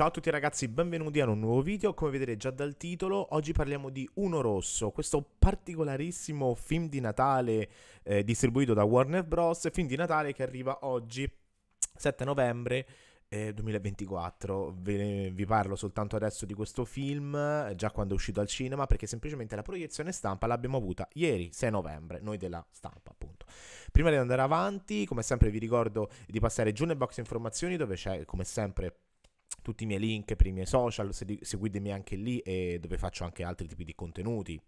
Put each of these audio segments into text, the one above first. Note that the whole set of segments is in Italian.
Ciao a tutti ragazzi, benvenuti a un nuovo video, come vedete già dal titolo, oggi parliamo di Uno Rosso, questo particolarissimo film di Natale eh, distribuito da Warner Bros, film di Natale che arriva oggi, 7 novembre, 2024. Eh, vi, vi, parlo soltanto adesso di questo film, eh, già quando è uscito al cinema, perché semplicemente la proiezione stampa l'abbiamo avuta ieri, 6 novembre, noi della stampa appunto. Prima di andare avanti, come sempre vi ricordo di passare giù nel box informazioni dove c'è come sempre tutti i miei link per i miei social, seguitemi anche lì e dove faccio anche altri tipi di contenuti.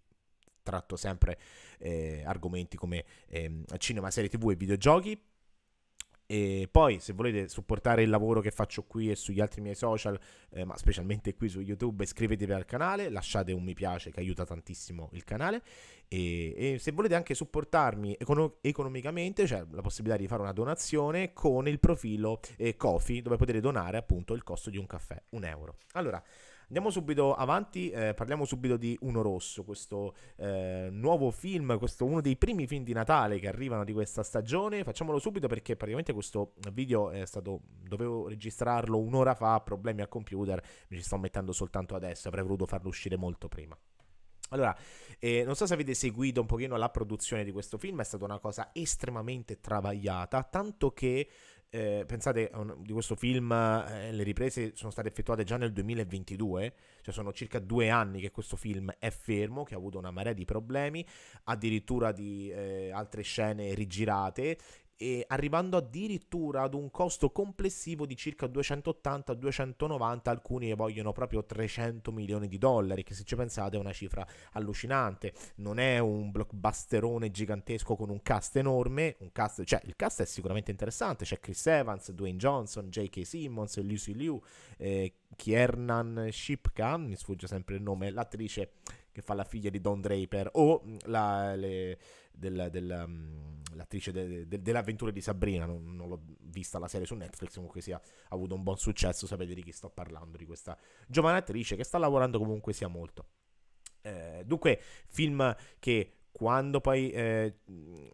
Tratto sempre eh, argomenti come eh, cinema, serie tv e videogiochi. E poi, se volete supportare il lavoro che faccio qui e sugli altri miei social, eh, ma specialmente qui su YouTube, iscrivetevi al canale, lasciate un mi piace che aiuta tantissimo il canale. E, e se volete anche supportarmi econo- economicamente, c'è cioè la possibilità di fare una donazione con il profilo eh, Coffee, dove potete donare appunto il costo di un caffè, un euro. Allora. Andiamo subito avanti, eh, parliamo subito di Uno Rosso, questo eh, nuovo film, questo uno dei primi film di Natale che arrivano di questa stagione. Facciamolo subito perché praticamente questo video è stato, dovevo registrarlo un'ora fa, problemi al computer, mi ci sto mettendo soltanto adesso, avrei voluto farlo uscire molto prima. Allora, eh, non so se avete seguito un pochino la produzione di questo film, è stata una cosa estremamente travagliata, tanto che eh, pensate un, di questo film, eh, le riprese sono state effettuate già nel 2022, cioè sono circa due anni che questo film è fermo, che ha avuto una marea di problemi, addirittura di eh, altre scene rigirate e arrivando addirittura ad un costo complessivo di circa 280-290, alcuni vogliono proprio 300 milioni di dollari, che se ci pensate è una cifra allucinante, non è un blockbusterone gigantesco con un cast enorme, un cast, cioè il cast è sicuramente interessante, c'è Chris Evans, Dwayne Johnson, J.K. Simmons, Lucy Liu, eh, Kiernan Shipka, mi sfugge sempre il nome, l'attrice che fa la figlia di Don Draper, o mm, la, le, del, della, um, l'attrice de, de, dell'avventura di Sabrina, non, non, l'ho vista la serie su Netflix, comunque sia avuto un buon successo, sapete di chi sto parlando, di questa giovane attrice che sta lavorando comunque sia molto. Eh, dunque, film che quando poi eh,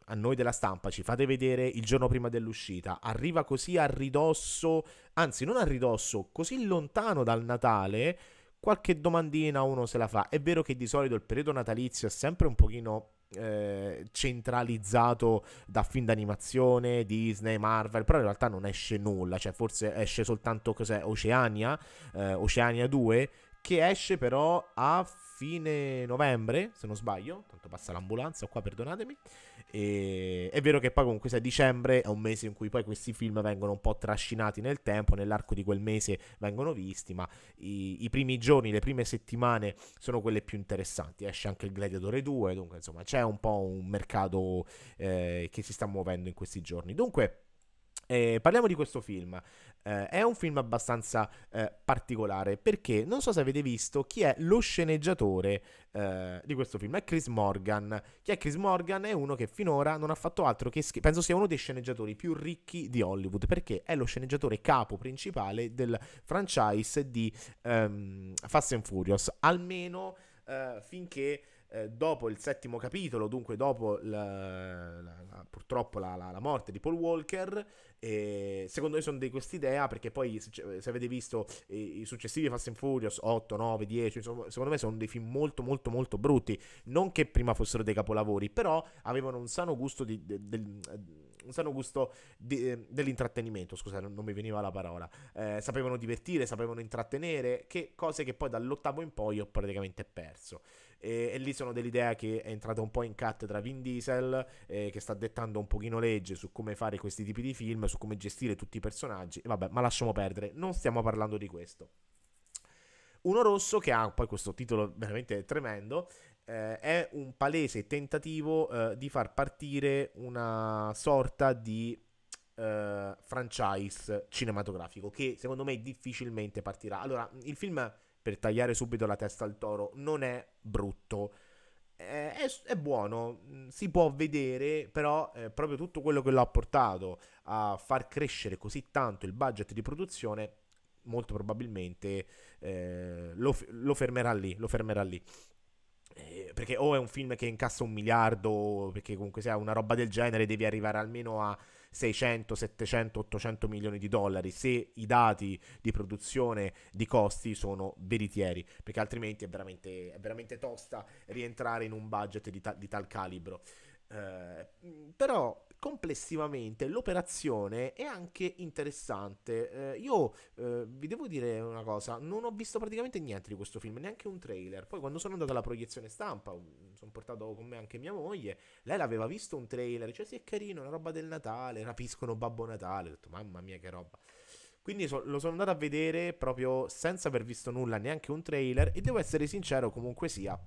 a noi della stampa ci fate vedere il giorno prima dell'uscita, arriva così a ridosso, anzi non a ridosso, così lontano dal Natale, qualche domandina uno se la fa. È vero che di solito il periodo natalizio è sempre un pochino eh, centralizzato da film d'animazione, Disney, Marvel, però in realtà non esce nulla, cioè forse esce soltanto cos'è Oceania, eh, Oceania 2 che esce però a fine novembre, se non sbaglio, tanto passa l'ambulanza qua, perdonatemi. E è vero che poi comunque se dicembre è un mese in cui poi questi film vengono un po' trascinati nel tempo, nell'arco di quel mese vengono visti, ma i, i primi giorni, le prime settimane sono quelle più interessanti. Esce anche il Gladiatore 2, dunque insomma c'è un po' un mercato eh, che si sta muovendo in questi giorni. Dunque... Eh, parliamo di questo film. Eh, è un film abbastanza eh, particolare perché non so se avete visto chi è lo sceneggiatore eh, di questo film. È Chris Morgan. Chi è Chris Morgan è uno che finora non ha fatto altro che. Sch- penso sia uno dei sceneggiatori più ricchi di Hollywood perché è lo sceneggiatore capo principale del franchise di um, Fast and Furious. Almeno eh, finché eh, dopo il settimo capitolo, dunque dopo la, la, la, purtroppo la, morte di Paul Walker, eh, secondo me sono di quest'idea perché poi se, cioè, avete visto eh, i successivi Fast and Furious 8, 9, 10, insomma, secondo me sono dei film molto molto molto brutti, non che prima fossero dei capolavori, però avevano un sano gusto di, di, di, di un sano gusto di, ehm, dell'intrattenimento, scusate, non, mi veniva la parola. Eh, sapevano divertire, sapevano intrattenere, che cose che poi dall'ottavo in poi ho praticamente perso. E, e lì sono dell'idea che è entrata un po' in cattedra Vin Diesel, eh, che sta dettando un pochino legge su come fare questi tipi di film, su come gestire tutti i personaggi. E vabbè, ma lasciamo perdere, non stiamo parlando di questo. Uno rosso che ha poi questo titolo veramente tremendo eh, è un palese tentativo eh, di far partire una sorta di eh, franchise cinematografico che secondo me difficilmente partirà. Allora, il film, per tagliare subito la testa al toro, non è brutto. È, è, buono, mm, si può vedere, però eh, proprio tutto quello che l'ha portato a far crescere così tanto il budget di produzione, molto probabilmente eh, lo, lo, fermerà lì, lo fermerà lì eh, perché o è un film che incassa un miliardo, perché comunque sia una roba del genere, devi arrivare almeno a 600, 700, 800 milioni di dollari se i dati di produzione di costi sono veritieri, perché altrimenti è veramente, è veramente tosta rientrare in un budget di, ta- di tal calibro. Eh, però complessivamente l'operazione è anche interessante. Eh, io eh, vi devo dire una cosa, non ho visto praticamente niente di questo film, neanche un trailer. Poi quando sono andato alla proiezione stampa, mm, sono portato con me anche mia moglie, lei l'aveva visto un trailer, cioè sì è carino, una roba del Natale, rapiscono Babbo Natale, ho detto mamma mia che roba. Quindi so, lo sono andato a vedere proprio senza aver visto nulla, neanche un trailer, e devo essere sincero comunque sia.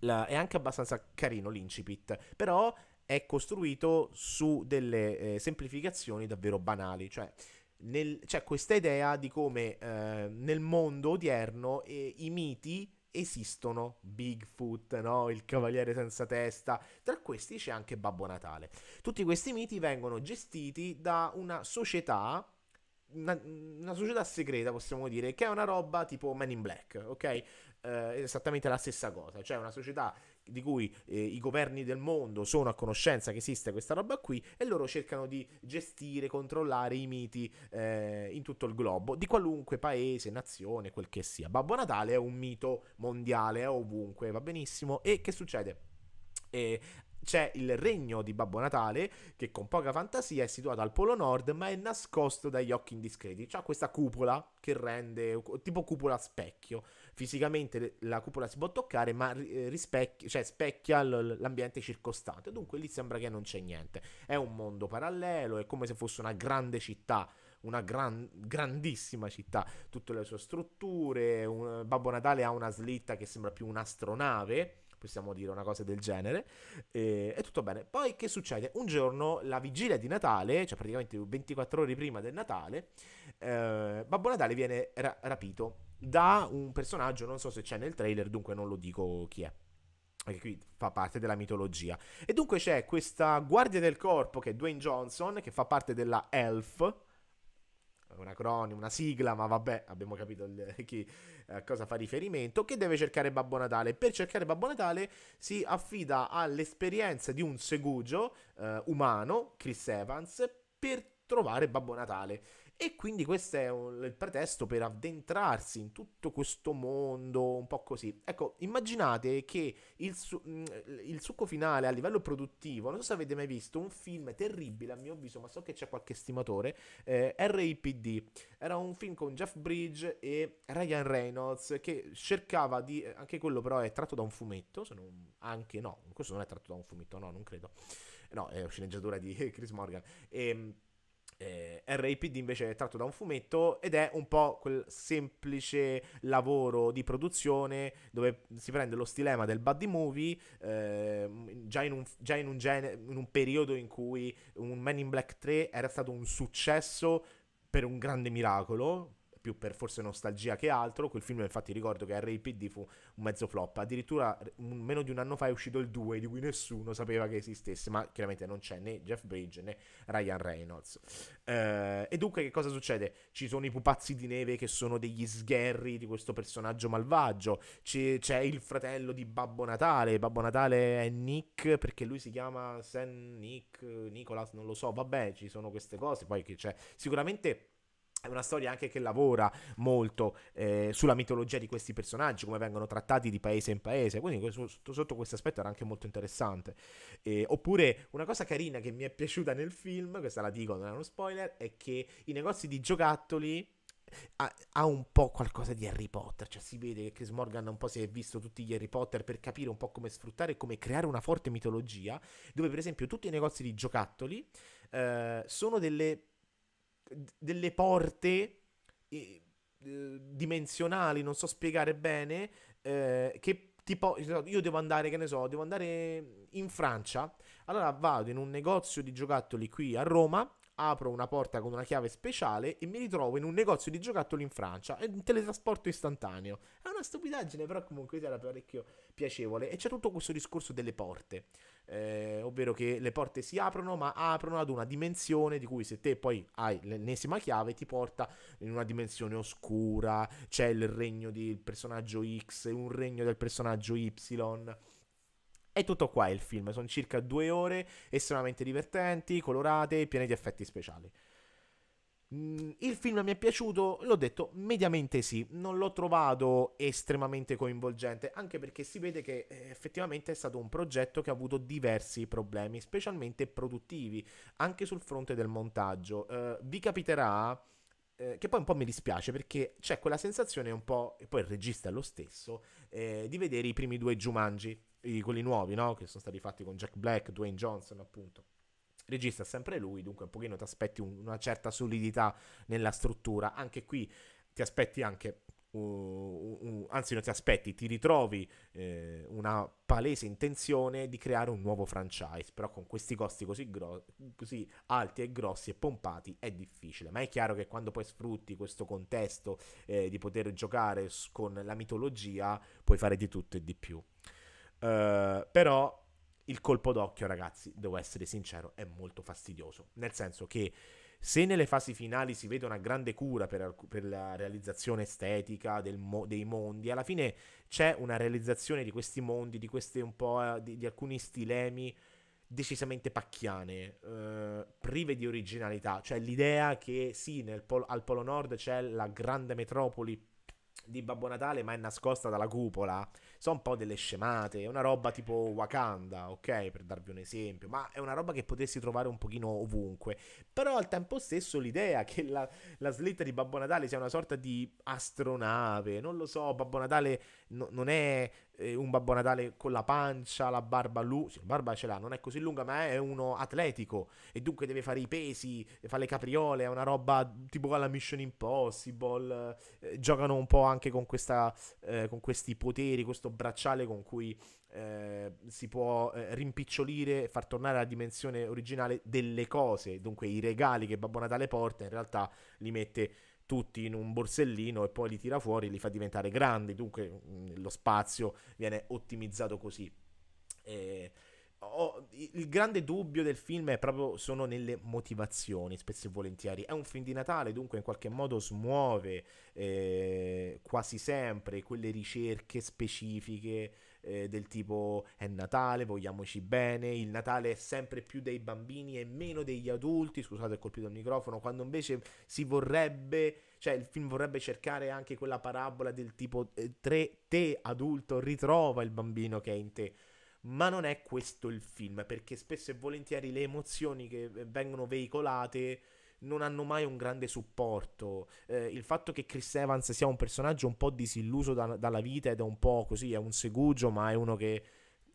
La, è anche abbastanza carino l'incipit, però è costruito su delle eh, semplificazioni davvero banali, cioè nel, c'è cioè questa idea di come eh, nel mondo odierno eh, i miti esistono, Bigfoot, no? il cavaliere senza testa, tra questi c'è anche Babbo Natale. Tutti questi miti vengono gestiti da una società una, una, società segreta, possiamo dire, che è una roba tipo Men in Black, ok? Eh, esattamente la stessa cosa, cioè una società di cui eh, i governi del mondo sono a conoscenza che esiste questa roba qui e loro cercano di gestire, controllare i miti eh, in tutto il globo, di qualunque paese, nazione, quel che sia. Babbo Natale è un mito mondiale, è ovunque, va benissimo. E che succede? E eh, c'è il regno di Babbo Natale, che con poca fantasia è situato al Polo Nord, ma è nascosto dagli occhi indiscreti. C'ha questa cupola che rende tipo cupola specchio. Fisicamente la cupola si può toccare, ma eh, rispecchia, cioè specchia l'ambiente circostante. Dunque lì sembra che non c'è niente. È un mondo parallelo, è come se fosse una grande città una gran, grandissima città, tutte le sue strutture, un, Babbo Natale ha una slitta che sembra più un'astronave possiamo dire una cosa del genere, e, e tutto bene. Poi che succede? Un giorno, la vigilia di Natale, cioè praticamente 24 ore prima del Natale, eh, Babbo Natale viene ra- rapito da un personaggio, non so se c'è nel trailer, dunque non lo dico chi è che qui fa parte della mitologia. E dunque c'è questa guardia del corpo che è Dwayne Johnson, che fa parte della Elf, un acronimo, una sigla, ma vabbè, abbiamo capito il, chi, a cosa fa riferimento, che deve cercare Babbo Natale. Per cercare Babbo Natale si affida all'esperienza di un segugio eh, umano, Chris Evans, per trovare Babbo Natale. E quindi questo è un, il pretesto per addentrarsi in tutto questo mondo, un po' così. Ecco, immaginate che il, su- mm, il, succo finale a livello produttivo, non so se avete mai visto un film terribile a mio avviso, ma so che c'è qualche stimatore, eh, R.I.P.D. Era un film con Jeff Bridge e Ryan Reynolds che cercava di... Eh, anche quello però è tratto da un fumetto, se non... anche no, questo non è tratto da un fumetto, no, non credo. No, è sceneggiatura di Chris Morgan. E ehm, eh, R.A.P.D. invece è tratto da un fumetto ed è un po' quel semplice lavoro di produzione dove si prende lo stilema del buddy movie eh, già, in un, già in, un gene, in un periodo in cui un Man in Black 3 era stato un successo per un grande miracolo più per forse nostalgia che altro. Quel film, infatti, ricordo che RIPD fu un mezzo flop. Addirittura meno di un anno fa è uscito il 2, di cui nessuno sapeva che esistesse, ma chiaramente non c'è né Jeff Bridge né Ryan Reynolds. Eh, e dunque, che cosa succede? Ci sono i pupazzi di neve che sono degli sgherri di questo personaggio malvagio. C'è, c'è il fratello di Babbo Natale. Babbo Natale è Nick perché lui si chiama San Nick, Nicholas, non lo so. Vabbè, ci sono queste cose. Poi che c'è sicuramente è una storia anche che lavora molto eh, sulla mitologia di questi personaggi, come vengono trattati di paese in paese, quindi sotto, sotto questo aspetto era anche molto interessante. Eh, oppure una cosa carina che mi è piaciuta nel film, questa la dico, non è uno spoiler, è che i negozi di giocattoli ha, ha, un po' qualcosa di Harry Potter, cioè si vede che Chris Morgan un po' si è visto tutti gli Harry Potter per capire un po' come sfruttare e come creare una forte mitologia, dove per esempio tutti i negozi di giocattoli eh, sono delle delle porte eh, dimensionali, non so spiegare bene, eh, che tipo io devo andare, che ne so, devo andare in Francia, allora vado in un negozio di giocattoli qui a Roma apro una porta con una chiave speciale e mi ritrovo in un negozio di giocattoli in Francia. È un teletrasporto istantaneo. È una stupidaggine, però comunque era parecchio piacevole. E c'è tutto questo discorso delle porte. Eh, ovvero che le porte si aprono, ma aprono ad una dimensione di cui se te poi hai l'ennesima chiave ti porta in una dimensione oscura. C'è il regno del personaggio X, un regno del personaggio Y è tutto qua il film, sono circa due ore estremamente divertenti, colorate, piene di effetti speciali. Mm, il film mi è piaciuto, l'ho detto, mediamente sì, non l'ho trovato estremamente coinvolgente, anche perché si vede che eh, effettivamente è stato un progetto che ha avuto diversi problemi, specialmente produttivi, anche sul fronte del montaggio. Eh, vi capiterà, eh, che poi un po' mi dispiace perché c'è quella sensazione un po', e poi il regista è lo stesso, eh, di vedere i primi due Jumanji quelli nuovi, no? Che sono stati fatti con Jack Black, Dwayne Johnson, appunto. Regista sempre lui, dunque un pochino ti aspetti un, una certa solidità nella struttura. Anche qui ti aspetti anche Uh, uh, anzi non ti aspetti, ti ritrovi eh, una palese intenzione di creare un nuovo franchise, però con questi costi così, gro- così, alti e grossi e pompati è difficile, ma è chiaro che quando poi sfrutti questo contesto eh, di poter giocare con la mitologia puoi fare di tutto e di più. Eh, però il colpo d'occhio, ragazzi, devo essere sincero, è molto fastidioso. Nel senso che se nelle fasi finali si vede una grande cura per, per la realizzazione estetica mo- dei mondi, alla fine c'è una realizzazione di questi mondi, di, eh, di, di alcuni stilemi decisamente pacchiane, eh, prive di originalità. Cioè l'idea che sì, pol- al Polo Nord c'è la grande metropoli di Babbo Natale, ma è nascosta dalla cupola sono un po' delle scemate, è una roba tipo Wakanda, ok, per darvi un esempio, ma è una roba che potessi trovare un pochino ovunque, però al tempo stesso l'idea che la, la slitta di Babbo Natale sia una sorta di astronave, non lo so, Babbo Natale no, non è eh, un Babbo Natale con la pancia, la barba lui, sì, la barba ce l'ha, non è così lunga, ma è uno atletico e dunque deve fare i pesi, fa le capriole, è una roba tipo alla Mission Impossible, eh, giocano un po' anche con, questa, eh, con, questi poteri, questo bracciale con cui eh, si può eh, rimpicciolire e far tornare alla dimensione originale delle cose, dunque i regali che Babbo Natale porta in realtà li mette tutti in un borsellino e poi li tira fuori e li fa diventare grandi, dunque mm, lo spazio viene ottimizzato così. Eh, ho, il grande dubbio del film è proprio sono nelle motivazioni, spesso e volentieri. È un film di Natale, dunque in qualche modo smuove eh, quasi sempre quelle ricerche specifiche eh, del tipo è Natale, vogliamoci bene, il Natale è sempre più dei bambini e meno degli adulti, scusate ho colpito il microfono, quando invece si vorrebbe, cioè il film vorrebbe cercare anche quella parabola del tipo eh, tre, te adulto ritrova il bambino che è in te. Ma non è questo il film, perché spesso e volentieri le emozioni che eh, vengono veicolate non hanno mai un grande supporto. Eh, il fatto che Chris Evans sia un personaggio un po' disilluso da, dalla vita ed è un po' così, è un segugio, ma è uno che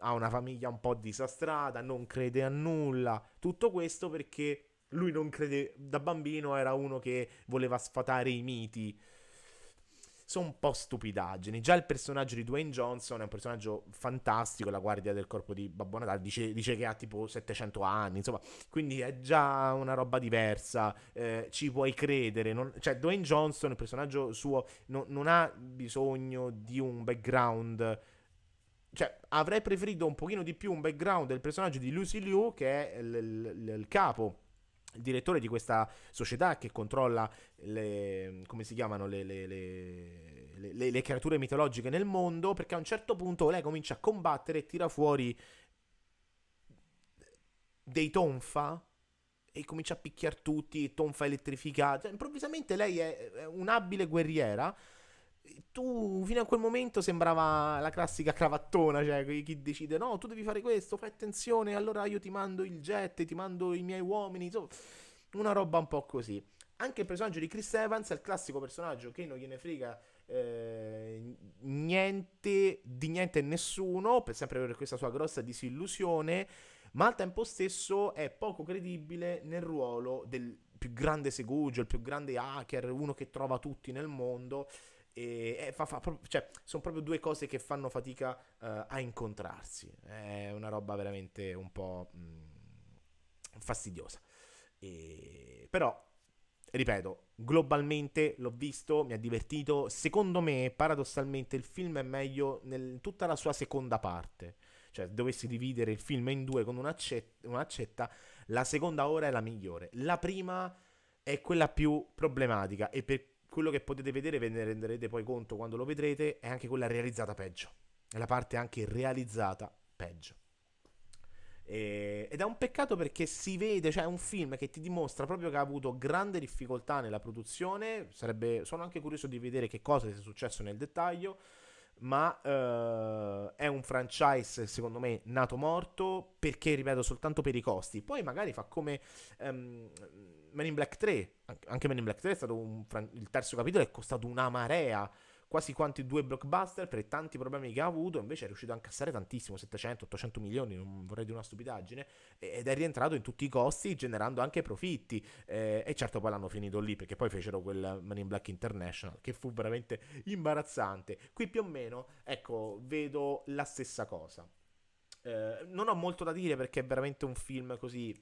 ha una famiglia un po' disastrata, non crede a nulla. Tutto questo perché lui non crede, da bambino era uno che voleva sfatare i miti sono un po' stupidaggini. Già il personaggio di Dwayne Johnson è un personaggio fantastico, la guardia del corpo di Babbo Natale dice, dice che ha tipo 700 anni, insomma, quindi è già una roba diversa, eh, ci puoi credere. Non, cioè Dwayne Johnson, il personaggio suo, no, non ha bisogno di un background cioè, avrei preferito un pochino di più un background del personaggio di Lucy Liu, che è l- l- l- il capo il direttore di questa società che controlla le, come si chiamano, le, le, le, le, creature mitologiche nel mondo, perché a un certo punto lei comincia a combattere e tira fuori dei tonfa e comincia a picchiare tutti, tonfa elettrificata. Cioè, improvvisamente lei è un'abile guerriera tu fino a quel momento sembrava la classica cravattona, cioè chi decide no, tu devi fare questo, fai attenzione, allora io ti mando il jet, ti mando i miei uomini, insomma, una roba un po' così. Anche il personaggio di Chris Evans è il classico personaggio che non gliene frega eh, niente di niente e nessuno, per sempre per questa sua grossa disillusione, ma al tempo stesso è poco credibile nel ruolo del più grande segugio, il più grande hacker, uno che trova tutti nel mondo. E, eh, fa, fa, pro- cioè, sono proprio due cose che fanno fatica uh, a incontrarsi. È una roba veramente un po' mh, mm, fastidiosa. E, però, ripeto, globalmente l'ho visto, mi ha divertito. Secondo me, paradossalmente, il film è meglio in tutta la sua seconda parte. Cioè, dovessi dividere il film in due con un'accetta, un'accetta la seconda ora è la migliore. La prima è quella più problematica e per quello che potete vedere ve ne renderete poi conto quando lo vedrete è anche quella realizzata peggio è la parte anche realizzata peggio e, ed è un peccato perché si vede cioè è un film che ti dimostra proprio che ha avuto grande difficoltà nella produzione Sarebbe, sono anche curioso di vedere che cosa sia successo nel dettaglio ma eh, è un franchise secondo me nato morto perché ripeto soltanto per i costi poi magari fa come um, Men in Black 3 anche Men in Black 3 è stato un fran- il terzo capitolo è costato una marea quasi quanto i due blockbuster per tanti problemi che ha avuto, invece è riuscito a incassare tantissimo, 700-800 milioni, non vorrei dire una stupidaggine, ed è rientrato in tutti i costi generando anche profitti. Eh, e certo poi l'hanno finito lì perché poi fecero quel Man in Black International che fu veramente imbarazzante. Qui più o meno, ecco, vedo la stessa cosa. Eh, non ho molto da dire perché è veramente un film così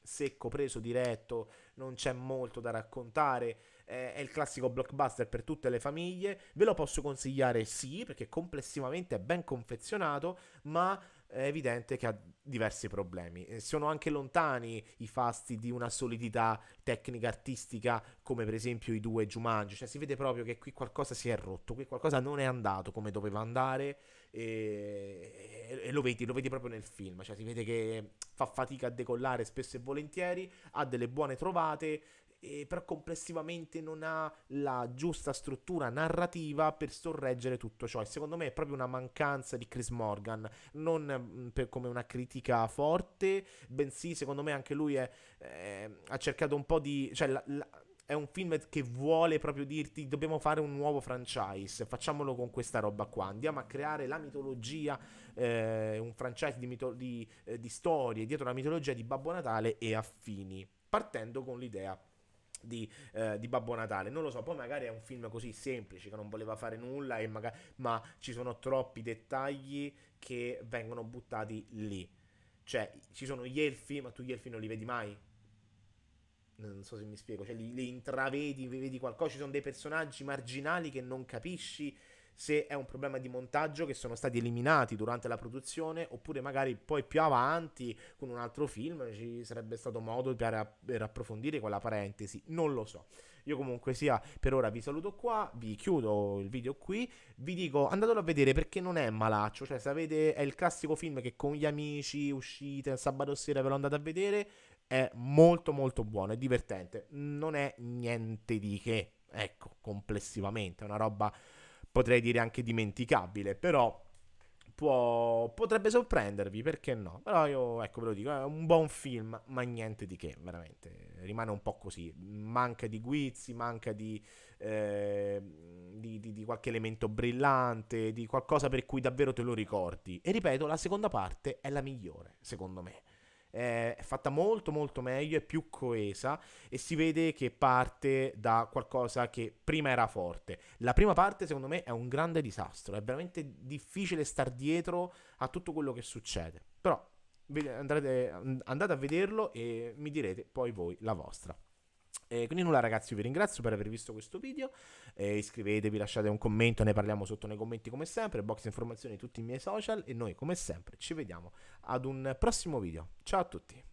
secco, preso, diretto, non c'è molto da raccontare eh, è il classico blockbuster per tutte le famiglie. Ve lo posso consigliare sì, perché complessivamente è ben confezionato, ma è evidente che ha diversi problemi. Eh, sono anche lontani i fasti di una solidità tecnica artistica come per esempio i due Jumanji, cioè si vede proprio che qui qualcosa si è rotto, qui qualcosa non è andato come doveva andare e, e lo, vedi, lo, vedi, proprio nel film, cioè si vede che fa fatica a decollare spesso e volentieri, ha delle buone trovate, eh, però complessivamente non ha la giusta struttura narrativa per sorreggere tutto ciò. E secondo me è proprio una mancanza di Chris Morgan, non mm, per, come una critica forte, bensì secondo me anche lui è, eh, ha cercato un po' di... Cioè, la, la, è un film che vuole proprio dirti dobbiamo fare un nuovo franchise, facciamolo con questa roba qua, andiamo a creare la mitologia, eh, un franchise di, mito- di, eh, di storie dietro la mitologia di Babbo Natale e affini, partendo con l'idea di, eh, di, Babbo Natale. Non lo so, poi magari è un film così semplice che non voleva fare nulla, magari, ma ci sono troppi dettagli che vengono buttati lì. Cioè, ci sono gli elfi, ma tu gli elfi non li vedi mai. Non so se mi spiego, cioè li, li intravedi, vedi qualcosa, ci sono dei personaggi marginali che non capisci se è un problema di montaggio che sono stati eliminati durante la produzione oppure magari poi più avanti con un altro film ci sarebbe stato modo per, per approfondire quella parentesi, non lo so. Io comunque sia per ora vi saluto qua, vi chiudo il video qui, vi dico andatelo a vedere perché non è malaccio, cioè sapete è il classico film che con gli amici uscite il sabato sera ve lo andate a vedere, è molto molto buono, è divertente, non è niente di che, ecco, complessivamente, è una roba potrei dire anche dimenticabile, però può, potrebbe sorprendervi, perché no? Però io, ecco, ve lo dico, è un buon film, ma niente di che, veramente, rimane un po' così, manca di guizzi, manca di, eh, di, di, di qualche elemento brillante, di qualcosa per cui davvero te lo ricordi. E ripeto, la seconda parte è la migliore, secondo me è fatta molto molto meglio, è più coesa e si vede che parte da qualcosa che prima era forte. La prima parte secondo me è un grande disastro, è veramente difficile star dietro a tutto quello che succede, però andate, andate a vederlo e mi direte poi voi la vostra. E eh, quindi nulla ragazzi, vi ringrazio per aver visto questo video, eh, iscrivetevi, lasciate un commento, ne parliamo sotto nei commenti come sempre, box informazioni tutti i miei social e noi come sempre ci vediamo ad un prossimo video. Ciao a tutti!